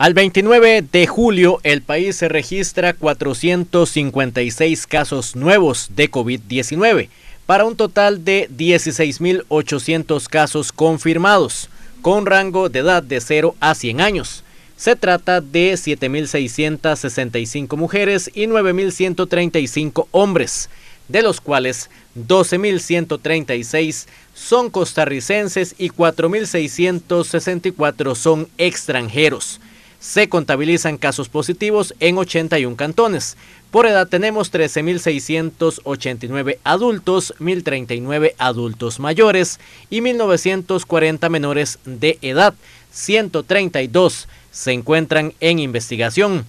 Al 29 de julio, el país se registra 456 casos nuevos de COVID-19, para un total de 16.800 casos confirmados, con rango de edad de 0 a 100 años. Se trata de 7.665 mujeres y 9.135 hombres, de los cuales 12.136 son costarricenses y 4.664 son extranjeros se contabilizan casos positivos en 81 cantones. Por edad tenemos 13.689 adultos, 1.039 adultos mayores y 1.940 menores de edad. 132 se encuentran en investigación.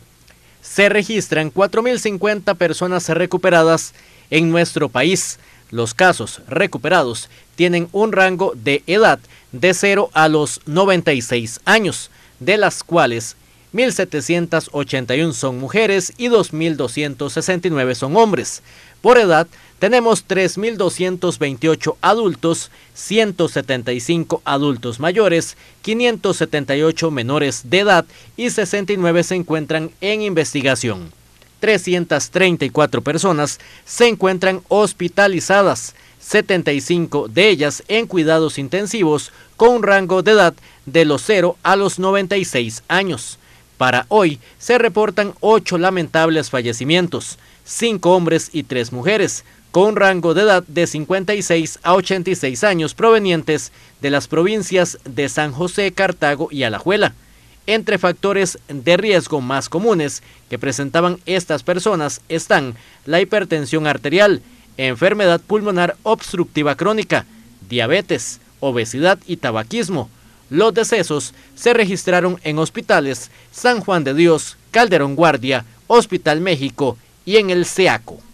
Se registran 4.050 personas recuperadas en nuestro país. Los casos recuperados tienen un rango de edad de 0 a los 96 años de las cuales 1.781 son mujeres y 2.269 son hombres. Por edad, tenemos 3.228 adultos, 175 adultos mayores, 578 menores de edad y 69 se encuentran en investigación. 334 personas se encuentran hospitalizadas, 75 de ellas en cuidados intensivos con un rango de edad de los 0 a los 96 años. Para hoy se reportan 8 lamentables fallecimientos, 5 hombres y 3 mujeres, con un rango de edad de 56 a 86 años provenientes de las provincias de San José, Cartago y Alajuela. Entre factores de riesgo más comunes que presentaban estas personas están la hipertensión arterial, enfermedad pulmonar obstructiva crónica, diabetes, obesidad y tabaquismo. Los decesos se registraron en hospitales San Juan de Dios, Calderón Guardia, Hospital México y en el SEACO.